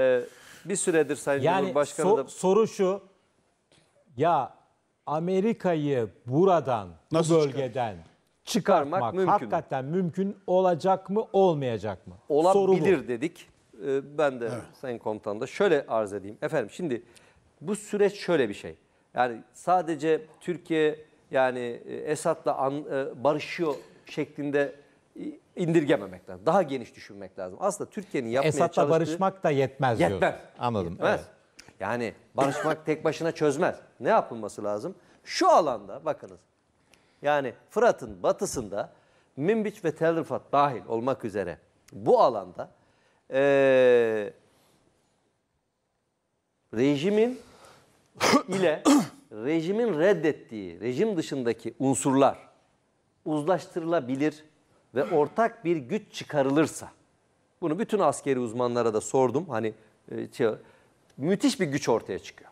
Ee, bir süredir Sayın yani Cumhurbaşkanı so, da... soru şu. Ya Amerika'yı buradan, Nasıl bu bölgeden çıkarmak, çıkarmak mümkün hakikaten mü? mümkün olacak mı, olmayacak mı? Olabilir dedik. Ee, ben de evet. Sayın Komutan da şöyle arz edeyim. Efendim şimdi bu süreç şöyle bir şey. Yani sadece Türkiye yani e, Esad'la an, e, barışıyor şeklinde indirgememek lazım. Daha geniş düşünmek lazım. Aslında Türkiye'nin yapmaya Esad'la çalıştığı... Esad'la barışmak da yetmez, yetmez. diyorsun. Anladım. Yetmez. Evet. Yani barışmak tek başına çözmez. Ne yapılması lazım? Şu alanda bakınız. Yani Fırat'ın batısında Minbiç ve Tel Rifat dahil olmak üzere bu alanda ee, rejimin ile rejimin reddettiği, rejim dışındaki unsurlar uzlaştırılabilir ve ortak bir güç çıkarılırsa, bunu bütün askeri uzmanlara da sordum. Hani e, şey, müthiş bir güç ortaya çıkıyor.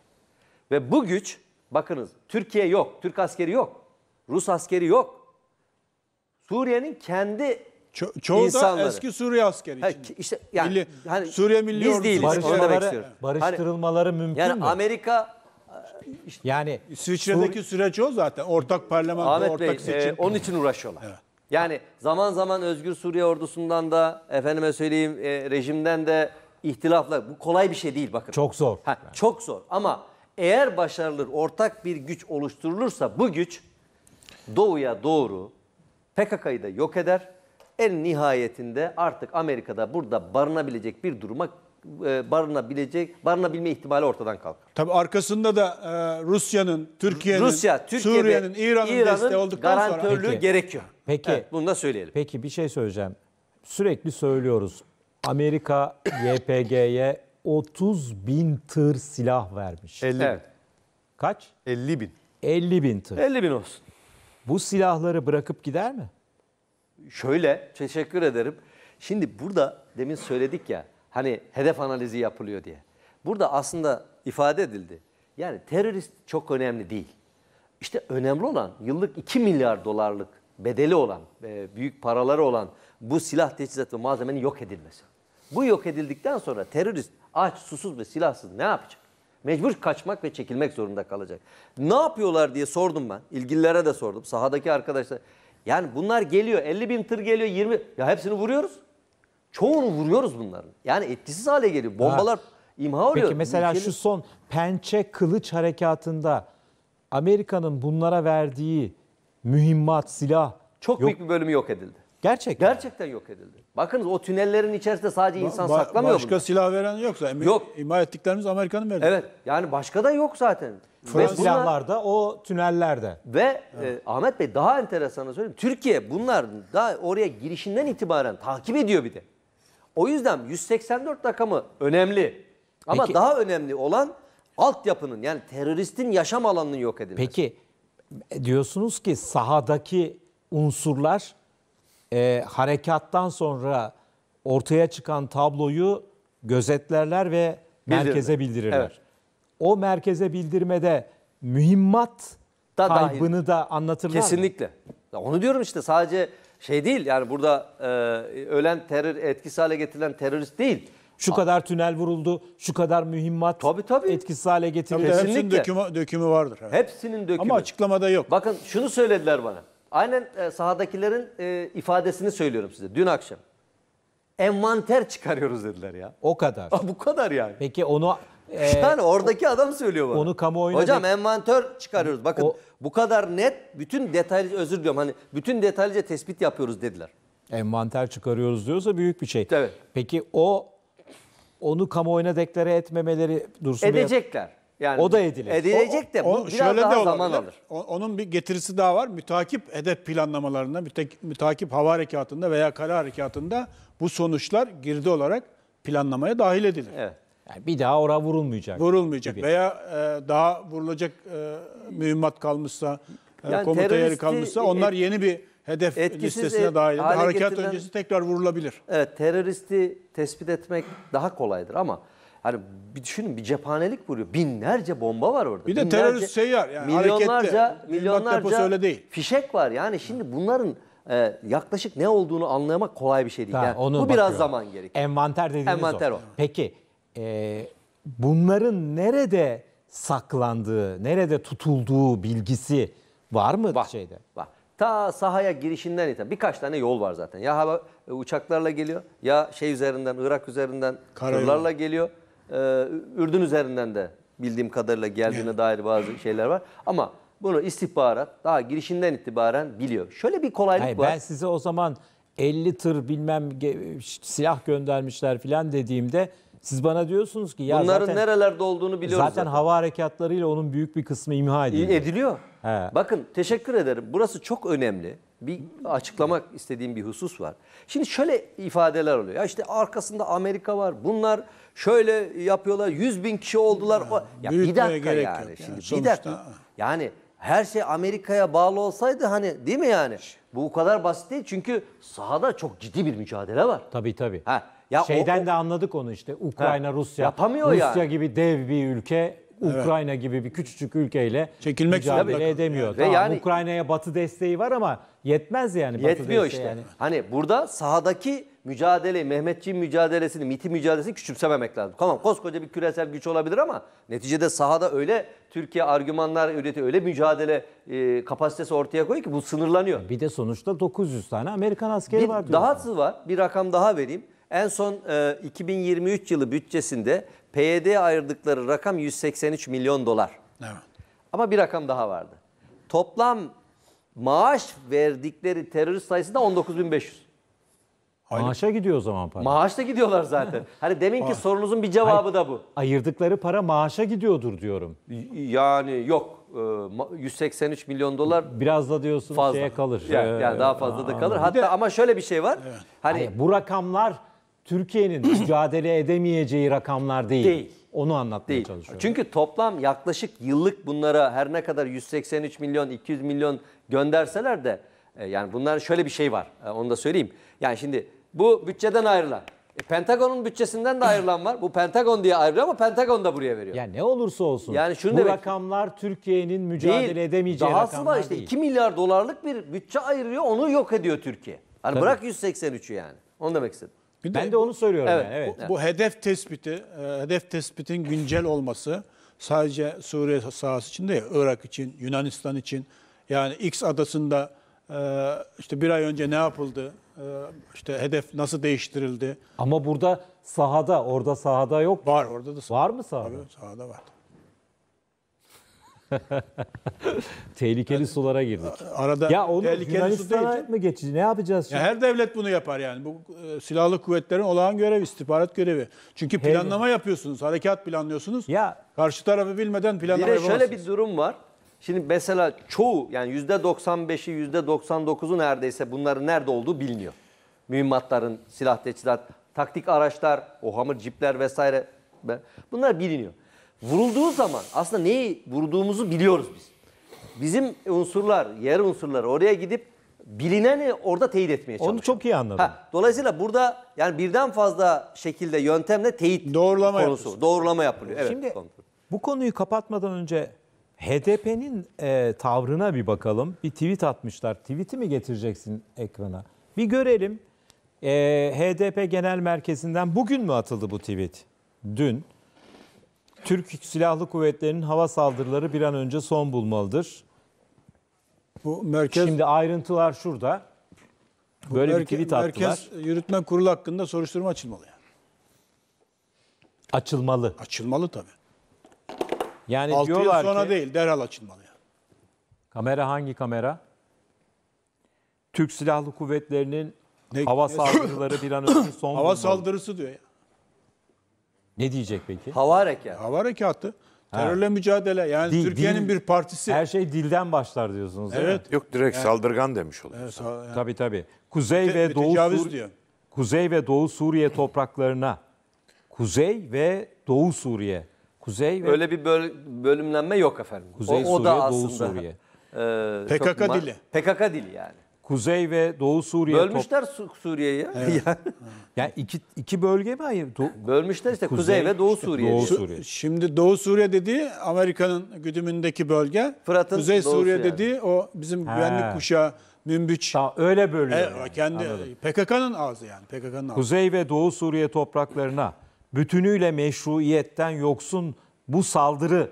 Ve bu güç, bakınız Türkiye yok, Türk askeri yok, Rus askeri yok. Suriye'nin kendi Ço- çoğu insanları. da eski Suriye askeri ha, işte yani milli, hani Suriye milli biz değiliz. Barıştırmaları, barıştırılmaları hani, mümkün yani mü? Amerika işte, yani Suriye... İsviçre'deki Sur- süreç o zaten. Ortak parlamento, ortak Bey, seçim. E, onun için uğraşıyorlar. Evet. Yani zaman zaman Özgür Suriye ordusundan da efendime söyleyeyim e, rejimden de ihtilafla bu kolay bir şey değil bakın. Çok zor. Ha, yani. Çok zor ama eğer başarılır ortak bir güç oluşturulursa bu güç doğuya doğru PKK'yı da yok eder. En nihayetinde artık Amerika'da burada barınabilecek bir duruma e, barınabilecek, barınabilme ihtimali ortadan kalkar. Tabii arkasında da e, Rusya'nın, Türkiye'nin, Rusya, Türkiye'de, Suriye'nin, İran'ın İran desteği olduktan garantörlüğü sonra... gerekiyor. Peki. Evet, bunu da söyleyelim. Peki bir şey söyleyeceğim. Sürekli söylüyoruz. Amerika YPG'ye 30 bin tır silah vermiş. 50 evet. Kaç? 50 bin. 50 bin tır. 50 bin olsun. Bu silahları bırakıp gider mi? Şöyle, teşekkür ederim. Şimdi burada demin söyledik ya Hani hedef analizi yapılıyor diye. Burada aslında ifade edildi. Yani terörist çok önemli değil. İşte önemli olan yıllık 2 milyar dolarlık bedeli olan, büyük paraları olan bu silah teçhizatı ve malzemenin yok edilmesi. Bu yok edildikten sonra terörist aç, susuz ve silahsız ne yapacak? Mecbur kaçmak ve çekilmek zorunda kalacak. Ne yapıyorlar diye sordum ben. İlgililere de sordum. Sahadaki arkadaşlar. Yani bunlar geliyor. 50 bin tır geliyor. 20. Ya hepsini vuruyoruz çoğunu vuruyoruz bunların. Yani etkisiz hale geliyor. Bombalar ha. imha oluyor. Peki mesela Ülkeli... şu son pençe kılıç harekatında Amerika'nın bunlara verdiği mühimmat, silah çok yok. büyük bir bölümü yok edildi. Gerçekten. Gerçekten yok edildi. Bakınız o tünellerin içerisinde sadece insan ba saklamıyor Başka bunları. silah veren yoksa yok. imha ettiklerimiz Amerika'nın verdi. Evet. Yani başka da yok zaten. Fransız silahlarda o tünellerde. Ve evet. e, Ahmet Bey daha enteresanı söyleyeyim. Türkiye bunlar da oraya girişinden itibaren takip ediyor bir de. O yüzden 184 rakamı önemli. Ama Peki- daha önemli olan altyapının yani teröristin yaşam alanının yok edilmesi. Peki diyorsunuz ki sahadaki unsurlar e, harekattan sonra ortaya çıkan tabloyu gözetlerler ve Bildirirler. merkeze bildirirler. Evet. O merkeze bildirmede mühimmat Da dahil. kaybını da anlatırlar Kesinlikle. Ya onu diyorum işte sadece şey değil yani burada e, ölen terör etkisiz hale getirilen terörist değil. Şu kadar tünel vuruldu, şu kadar mühimmat tabii, tabii. etkisiz hale getirildi. Tabii, hepsinin dökümü, dökümü vardır. Evet. Hepsinin dökümü. Ama açıklamada yok. Bakın şunu söylediler bana. Aynen e, sahadakilerin e, ifadesini söylüyorum size. Dün akşam. Envanter çıkarıyoruz dediler ya. O kadar. Aa, bu kadar yani. Peki onu... E, yani oradaki o, adam söylüyor bana. Onu kamuoyuna... Hocam de... envantör çıkarıyoruz. Bakın... O, bu kadar net bütün detaylı özür diliyorum hani bütün detaylıca tespit yapıyoruz dediler. Envanter çıkarıyoruz diyorsa büyük bir şey. Evet. Peki o onu kamuoyuna deklare etmemeleri Dursun Edecekler. yani o da edilir. Edilecek de bu o, biraz şöyle daha de zaman alır. Onun bir getirisi daha var. Mütakip hedef planlamalarında, mütakip hava harekatında veya kara harekatında bu sonuçlar girdi olarak planlamaya dahil edilir. Evet. Yani bir daha oraya vurulmayacak. Vurulmayacak gibi. veya e, daha vurulacak e, mühimmat kalmışsa, e, yani komuta yeri kalmışsa onlar yeni bir hedef listesine dahil. Harekat getiren, öncesi tekrar vurulabilir. Evet, teröristi tespit etmek daha kolaydır ama hani bir düşünün bir cephanelik vuruyor. Binlerce bomba var orada. Bir de binlerce, terörist seyyar yani milyonlarca hareketli. milyonlarca öyle değil. fişek var. Yani şimdi bunların e, yaklaşık ne olduğunu anlamak kolay bir şey değil. Tamam, yani, bu bakıyor. biraz zaman gerekiyor. Envanter dediğiniz Envanter o. o. Peki e, bunların nerede saklandığı, nerede tutulduğu bilgisi var mı var, şeyde? Var. Ta sahaya girişinden itibaren birkaç tane yol var zaten. Ya hava e, uçaklarla geliyor, ya şey üzerinden, Irak üzerinden tırlarla geliyor. E, Ürdün üzerinden de bildiğim kadarıyla geldiğine dair bazı şeyler var. Ama bunu istihbarat daha girişinden itibaren biliyor. Şöyle bir kolaylık Hayır, var. Ben size o zaman 50 tır bilmem silah göndermişler filan dediğimde siz bana diyorsunuz ki ya Bunların zaten, nerelerde olduğunu biliyoruz zaten. Zaten hava harekatlarıyla onun büyük bir kısmı imha ediliyor. Ediliyor. He. Bakın teşekkür ederim. Burası çok önemli. Bir açıklamak istediğim bir husus var. Şimdi şöyle ifadeler oluyor. Ya işte arkasında Amerika var. Bunlar şöyle yapıyorlar. 100 bin kişi oldular. Ya, ya bir dakika yani. yani. Şimdi sonuçta... bir dakika. Yani her şey Amerika'ya bağlı olsaydı hani değil mi yani? Bu kadar basit değil çünkü sahada çok ciddi bir mücadele var. Tabii tabii. Ha, ya Şeyden o, de anladık onu işte Ukrayna, ha, Rusya. Yapamıyor Rusya yani. gibi dev bir ülke Ukrayna evet. gibi bir küçücük ülkeyle çekilmek mücadele zorunda. edemiyor. Tamam, yani, Ukrayna'ya Batı desteği var ama yetmez yani Batı Yetmiyor işte. Yani. Hani burada sahadaki mücadele, Mehmetçiğin mücadelesini, MIT'i mücadelesini küçümsememek lazım. Tamam koskoca bir küresel güç olabilir ama neticede sahada öyle Türkiye argümanlar üretiyor, öyle mücadele e, kapasitesi ortaya koyuyor ki bu sınırlanıyor. Bir de sonuçta 900 tane Amerikan askeri bir, var. Dahası var. Bir rakam daha vereyim. En son e, 2023 yılı bütçesinde PYD ayırdıkları rakam 183 milyon dolar. Evet. Ama bir rakam daha vardı. Toplam maaş verdikleri terörist sayısı da 19.500. Aynen. Maaşa gidiyor o zaman para. Maaşla gidiyorlar zaten. hani demin ki sorunuzun bir cevabı Hayır, da bu. Ayırdıkları para maaşa gidiyordur diyorum. Yani yok. 183 e, milyon dolar biraz da diyorsunuz. fazla. şeye kalır. Yani, yani ee, daha fazla da kalır. Hatta ama şöyle bir şey var. Evet. Hani Hayır, bu rakamlar Türkiye'nin mücadele edemeyeceği rakamlar değil. Değil. Onu anlatmaya değil. çalışıyorum. Çünkü toplam yaklaşık yıllık bunlara her ne kadar 183 milyon 200 milyon gönderseler de e, yani bunların şöyle bir şey var. E, onu da söyleyeyim. Yani şimdi bu bütçeden ayrılan e, Pentagon'un bütçesinden de ayrılan var. Bu Pentagon diye ayrılıyor ama Pentagon da buraya veriyor. Yani ne olursa olsun. Yani şunu bu demek, rakamlar Türkiye'nin mücadele değil, edemeyeceği dahası rakamlar var işte değil. 2 milyar dolarlık bir bütçe ayırıyor onu yok ediyor Türkiye. Hani Tabii. bırak 183'ü yani. Onu demek istedim. Bir ben de, de onu söylüyorum evet, yani. Evet. Bu, bu hedef tespiti, e, hedef tespitin güncel olması sadece Suriye sahası için değil, Irak için, Yunanistan için. Yani X adasında e, işte bir ay önce ne yapıldı, e, işte hedef nasıl değiştirildi. Ama burada sahada, orada sahada yok. Var orada da sahada. Var mı sahada? Tabii sahada var. tehlikeli sulara girdik. Arada ya onu tehlikeli Yunanistan'a su mı geçici? Ne yapacağız şimdi? Ya her devlet bunu yapar yani. Bu e, silahlı kuvvetlerin olağan görevi, istihbarat görevi. Çünkü planlama Her... yapıyorsunuz, harekat planlıyorsunuz. Ya karşı tarafı bilmeden planlama bir yapamazsınız. şöyle bir durum var. Şimdi mesela çoğu yani %95'i %99'u neredeyse bunların nerede olduğu biliniyor. Mühimmatların, silah teçhizat, taktik araçlar, o hamur cipler vesaire bunlar biliniyor. Vurulduğu zaman aslında neyi vurduğumuzu biliyoruz biz. Bizim unsurlar, yer unsurları oraya gidip bilineni orada teyit etmeye çalışıyor. Onu çok iyi anladım. Ha, dolayısıyla burada yani birden fazla şekilde yöntemle teyit doğrulama konusu. Yapıyorsun. Doğrulama yapılıyor. Evet, Şimdi konu. bu konuyu kapatmadan önce HDP'nin e, tavrına bir bakalım. Bir tweet atmışlar. Tweet'i mi getireceksin ekrana? Bir görelim. E, HDP Genel Merkezi'nden bugün mü atıldı bu tweet? Dün. Türk Silahlı Kuvvetleri'nin hava saldırıları bir an önce son bulmalıdır. Bu merkez Şimdi ayrıntılar şurada. Böyle merke, bir tweet attılar. Merkez Yürütme Kurulu hakkında soruşturma açılmalı yani. Açılmalı. Açılmalı tabii. Yani 6 yıl sonra ki, değil, derhal açılmalı yani. Kamera hangi kamera? Türk Silahlı Kuvvetleri'nin ne, hava saldırıları bir an önce son Hava bulmalı. saldırısı diyor ya. Ne diyecek peki? Hava harekatı. Hava harekatı. Terörle mücadele. Yani Dil- Türkiye'nin dil- bir partisi. Her şey dilden başlar diyorsunuz. değil mi? Evet. Yok direkt saldırgan demiş oluyor. Evet, sağ- yani Tabii tabii. Kuzey Te- ve Doğu Sur- diyor. Kuzey ve Doğu Suriye topraklarına. Kuzey ve Doğu Suriye. Kuzey ve Öyle bir böl- bölümlenme yok efendim. Kuzey Suriye, Doğu Suriye. e, PKK ma- dili. PKK dili yani. Kuzey ve Doğu Suriye. Bölmüşler top... Suriye'yi. Evet. yani iki, iki bölge mi? Hayır. Do... Bölmüşler işte Kuzey, Kuzey ve Doğu işte, Suriye. Doğu Suriye. Şimdi Doğu Suriye dediği Amerika'nın güdümündeki bölge. Fırat'ın Kuzey Doğu Suriye yani. dediği o bizim ha. güvenlik kuşağı Münbiç. Tamam, öyle bölüyor. E, yani. kendi PKK'nın ağzı yani. PKK'nın ağzı. Kuzey ve Doğu Suriye topraklarına bütünüyle meşruiyetten yoksun bu saldırı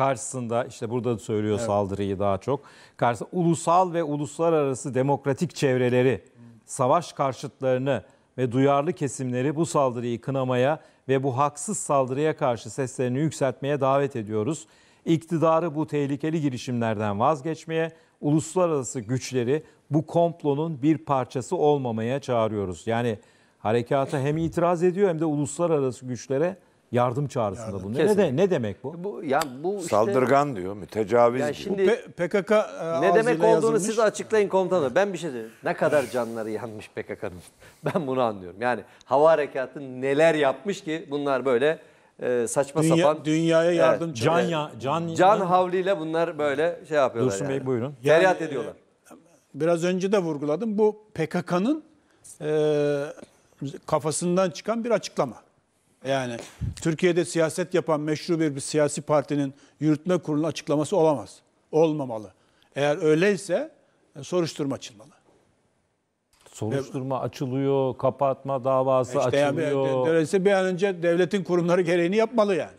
karşısında işte burada da söylüyor evet. saldırıyı daha çok. Karşı ulusal ve uluslararası demokratik çevreleri, savaş karşıtlarını ve duyarlı kesimleri bu saldırıyı kınamaya ve bu haksız saldırıya karşı seslerini yükseltmeye davet ediyoruz. İktidarı bu tehlikeli girişimlerden vazgeçmeye, uluslararası güçleri bu komplonun bir parçası olmamaya çağırıyoruz. Yani harekata hem itiraz ediyor hem de uluslararası güçlere Yardım çağrısında bu. Ne, de, ne demek bu? Bu ya bu işte Saldırgan diyor, mütecaviz Ya diyor. şimdi Pe- PKK e, ne demek olduğunu yazılmış. siz açıklayın komutanım. Ben bir şey diyeyim. Ne kadar canları yanmış PKK'nın. Ben bunu anlıyorum. Yani hava harekatı neler yapmış ki bunlar böyle e, saçma Dünya- sapan dünyaya yardım can ya can Can havliyle bunlar böyle şey yapıyorlar. Dursun yani. Bey buyurun. Feryat Yani, e, ediyorlar. Biraz önce de vurguladım. Bu PKK'nın e, kafasından çıkan bir açıklama. Yani Türkiye'de siyaset yapan meşru bir, bir siyasi partinin yürütme kurulunun açıklaması olamaz. Olmamalı. Eğer öyleyse e, soruşturma açılmalı. Soruşturma Ve, açılıyor, kapatma davası işte açılıyor. Dolayısıyla bir an önce devletin kurumları gereğini yapmalı yani.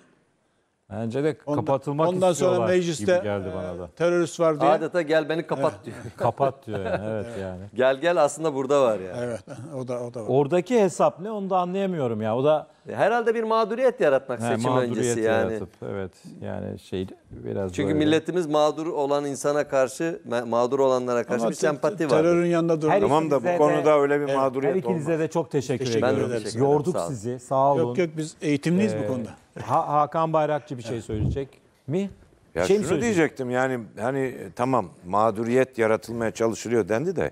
Bence de ondan, kapatılmak ondan istiyorlar sonra mecliste gibi geldi bana e, da. terörist var diye. Adeta gel beni kapat evet. diyor. kapat diyor yani evet, evet yani. Gel gel aslında burada var yani. Evet o da o da var. Oradaki hesap ne onu da anlayamıyorum ya. O da Herhalde bir mağduriyet yaratmak He, seçim öncesi yani. Yaratıp, evet yani şey biraz Çünkü böyle... milletimiz mağdur olan insana karşı, mağdur olanlara karşı Ama bir sempati var. Terörün yanında durun. Tamam da bu de, konuda öyle bir evet, mağduriyet her olmaz. Her ikinize de çok teşekkür, teşekkür ediyorum. Ben de teşekkür Yorduk sağ sizi. Sağ olun. Yok yok biz eğitimliyiz ee, bu konuda. Ha Hakan Bayrakçı bir şey söyleyecek mi? Ya şey şunu diyecektim yani hani tamam mağduriyet yaratılmaya çalışılıyor dendi de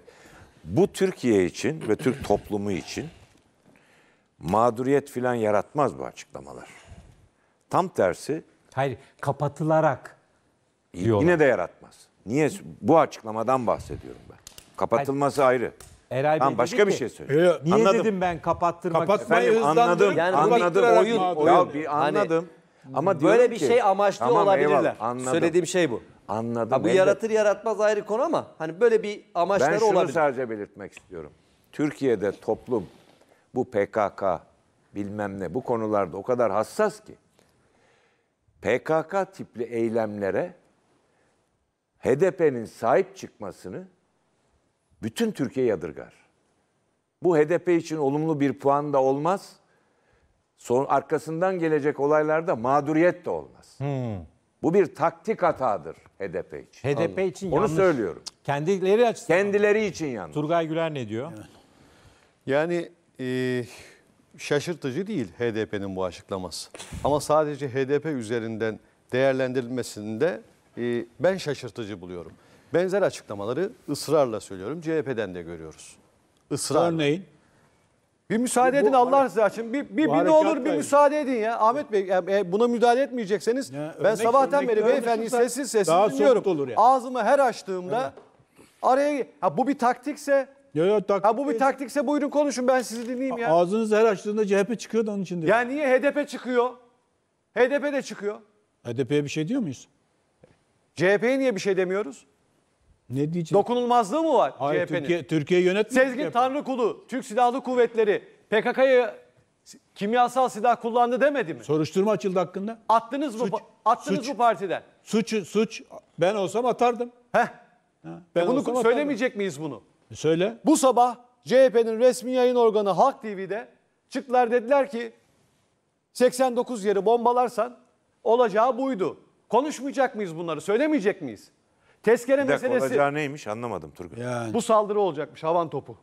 bu Türkiye için ve Türk toplumu için mağduriyet filan yaratmaz bu açıklamalar. Tam tersi. Hayır kapatılarak diyorlar. Yine de yaratmaz. Niye? Bu açıklamadan bahsediyorum ben. Kapatılması ayrı. Eray tamam, Bey başka bir şey söyle. Ee, Niye anladım. dedim ben kapattırmak? Kapatmayı anladım. Yani anladım. Oyun, oyun. Ya bir anladım. Hani, Ama böyle bir ki, şey amaçlı tamam, olabilirler. Eyvallah, Söylediğim şey bu. Anladım. Ha, bu yaratır yaratmaz ayrı konu ama hani böyle bir amaçları olabilir. Ben şunu olabilir. sadece belirtmek istiyorum. Türkiye'de toplum bu PKK bilmem ne bu konularda o kadar hassas ki PKK tipli eylemlere HDP'nin sahip çıkmasını bütün Türkiye yadırgar. Bu HDP için olumlu bir puan da olmaz. Son arkasından gelecek olaylarda mağduriyet de olmaz. Hmm. Bu bir taktik hatadır HDP için. HDP Allah. için Onu yanlış. söylüyorum. Kendileri açısından. Kendileri için yanlış. Turgay Güler ne diyor? Yani ee, şaşırtıcı değil HDP'nin bu açıklaması. Ama sadece HDP üzerinden değerlendirilmesinde e, ben şaşırtıcı buluyorum. Benzer açıklamaları ısrarla söylüyorum CHP'den de görüyoruz. Israrla. Örneyin? Bir müsaade edin bu, Allah rızası için. Bir, bir, bir ne olur bir müsaade edin ya. Ahmet Bey yani e, buna müdahale etmeyecekseniz ya, ben örnek, sabahtan beri beyefendi sessiz sessiz dinliyorum. Olur yani. Ağzımı her açtığımda evet. araya ha, bu bir taktikse Yo, yo, tak- Ha bu bir taktikse buyurun konuşun ben sizi dinleyeyim ya. Ağzınızı her açtığında CHP çıkıyordu onun için. dedim. Ya niye HDP çıkıyor? HDP de çıkıyor. HDP'ye bir şey diyor muyuz? CHP'ye niye bir şey demiyoruz? Ne diyeceğiz? Dokunulmazlığı mı var Hayır, CHP'nin? Türkiye, Türkiye yönetmiyor. Sezgin Tanrıkulu, Türk Silahlı Kuvvetleri PKK'yı kimyasal silah kullandı demedi mi? Soruşturma açıldı hakkında. Attınız mı? Suç- attınız suç. mı partiden? Suç, suç ben olsam atardım. Heh. Ben olsam Bunu atardım. söylemeyecek miyiz bunu? Söyle. Bu sabah CHP'nin resmi yayın organı Halk TV'de çıktılar dediler ki 89 yeri bombalarsan olacağı buydu. Konuşmayacak mıyız bunları? Söylemeyecek miyiz? Tezkere Bir dakika, meselesi. olacağı neymiş anlamadım Turgut. Yani. Bu saldırı olacakmış havan topu.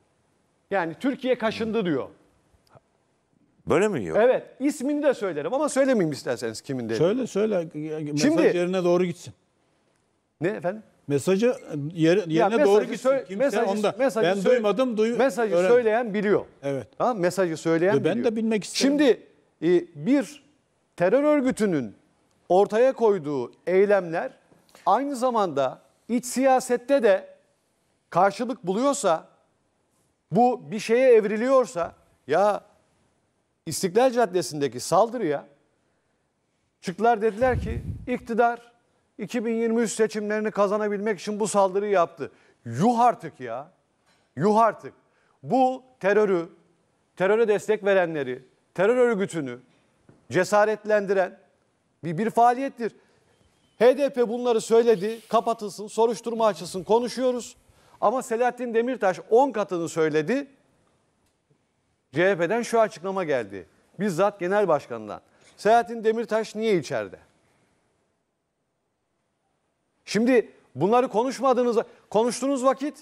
Yani Türkiye kaşındı diyor. Böyle mi yiyor? Evet ismini de söylerim ama söylemeyeyim isterseniz kimin dediğini. Söyle söyle. Mesaj Şimdi- yerine doğru gitsin. Ne efendim? Mesajı e, yer, yerine mesajı doğru gitsin. Söyle, Kimse mesajı, onda. Mesajı ben söyle, duymadım. Duy, mesajı öğren. söyleyen biliyor. Evet. Ha, mesajı söyleyen ben biliyor. Ben de bilmek istiyorum. Şimdi e, bir terör örgütünün ortaya koyduğu eylemler aynı zamanda iç siyasette de karşılık buluyorsa bu bir şeye evriliyorsa ya İstiklal Caddesi'ndeki saldırıya çıktılar dediler ki iktidar 2023 seçimlerini kazanabilmek için bu saldırıyı yaptı. Yuh artık ya. Yuh artık. Bu terörü, teröre destek verenleri, terör örgütünü cesaretlendiren bir, bir faaliyettir. HDP bunları söyledi, kapatılsın, soruşturma açılsın konuşuyoruz. Ama Selahattin Demirtaş 10 katını söyledi. CHP'den şu açıklama geldi. Bizzat genel başkanından. Selahattin Demirtaş niye içeride? Şimdi bunları konuşmadığınız, konuştuğunuz vakit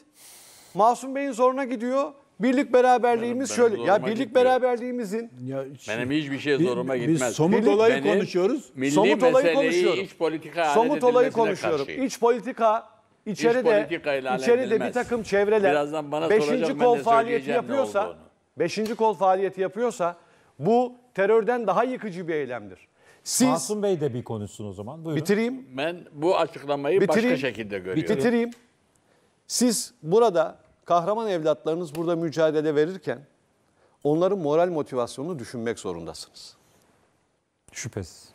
Masum Bey'in zoruna gidiyor. Birlik beraberliğimiz Benim- benim şöyle. Ya birlik gitmiyor. beraberliğimizin Ya, şey- Benim hiçbir şey Bi- zoruma biz gitmez. somut Birlik- olayı Benim konuşuyoruz. Milli Somut olayı meseleyi konuşuyorum. iç politika somut olayı konuşuyorum. Karşıyım. İç politika içeride de, içeri de bir takım çevreler Birazdan bana beşinci kol faaliyeti yapıyorsa beşinci kol faaliyeti yapıyorsa bu terörden daha yıkıcı bir eylemdir. Siz Masum Bey de bir konuşsun o zaman. Buyurun. bitireyim, Ben bu açıklamayı Bitireyim. başka şekilde görüyorum. bitireyim. Siz burada kahraman evlatlarınız burada mücadele verirken onların moral motivasyonunu düşünmek zorundasınız. Şüphesiz.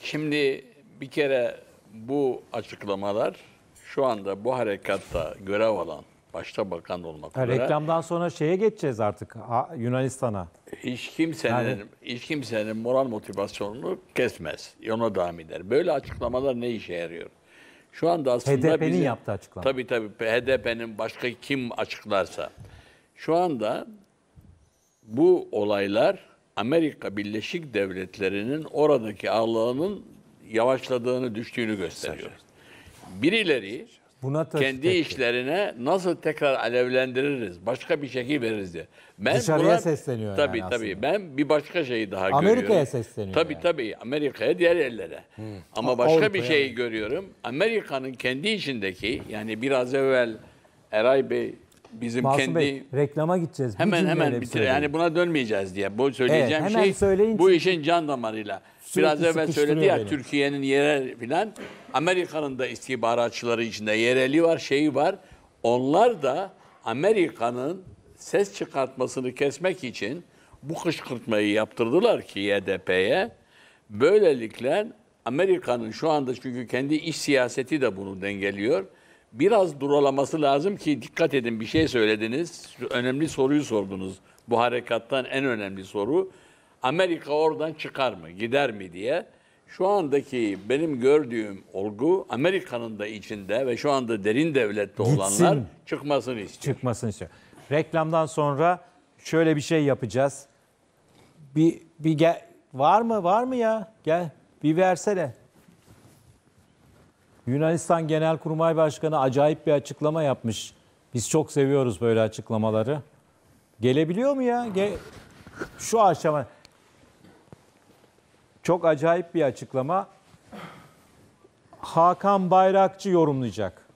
Şimdi bir kere bu açıklamalar şu anda bu harekatta görev alan Başta bakan olmak üzere. reklamdan sonra şeye geçeceğiz artık Yunanistan'a. Hiç kimsenin Yani- hiç kimsenin moral motivasyonunu kesmez. Ona devam eder. Böyle açıklamalar ne işe yarıyor? Şu anda aslında HDP'nin bizi- yaptığı açıklama. Tabii tabii HDP'nin başka kim açıklarsa. Şu anda bu olaylar Amerika Birleşik Devletleri'nin oradaki ağırlığının yavaşladığını, düştüğünü gösteriyor. Birileri Buna kendi etti. işlerine nasıl tekrar alevlendiririz, başka bir şekil veririz diye. Ben Dışarıya buna, sesleniyor tabii, yani Tabii Ben bir başka şeyi daha Amerika'ya görüyorum. Amerika'ya sesleniyor. Tabii yani. tabii. Amerika'ya diğer yerlere. Hmm. Ama başka Avrupa bir şeyi yani. görüyorum. Amerika'nın kendi içindeki yani biraz evvel Eray Bey bizim Masum kendi Bey, reklama gideceğiz. hemen hemen bitir. Yani buna dönmeyeceğiz diye. Bu söyleyeceğim evet, şey bu işin can damarıyla. Biraz evvel söyledi ya Türkiye'nin yerel filan Amerika'nın da istihbaratçıları içinde yereli var, şeyi var. Onlar da Amerika'nın ses çıkartmasını kesmek için bu kışkırtmayı yaptırdılar ki YDP'ye. Böylelikle Amerika'nın şu anda çünkü kendi iş siyaseti de bunu dengeliyor biraz durulaması lazım ki dikkat edin bir şey söylediniz. önemli soruyu sordunuz. Bu harekattan en önemli soru. Amerika oradan çıkar mı, gider mi diye. Şu andaki benim gördüğüm olgu Amerika'nın da içinde ve şu anda derin devlette Gitsin. olanlar çıkmasını istiyor. Çıkmasını istiyor. Reklamdan sonra şöyle bir şey yapacağız. Bir bir gel var mı var mı ya? Gel bir versene. Yunanistan Genel Kurmay Başkanı acayip bir açıklama yapmış. Biz çok seviyoruz böyle açıklamaları. Gelebiliyor mu ya? Ge Şu aşama. Çok acayip bir açıklama. Hakan Bayrakçı yorumlayacak.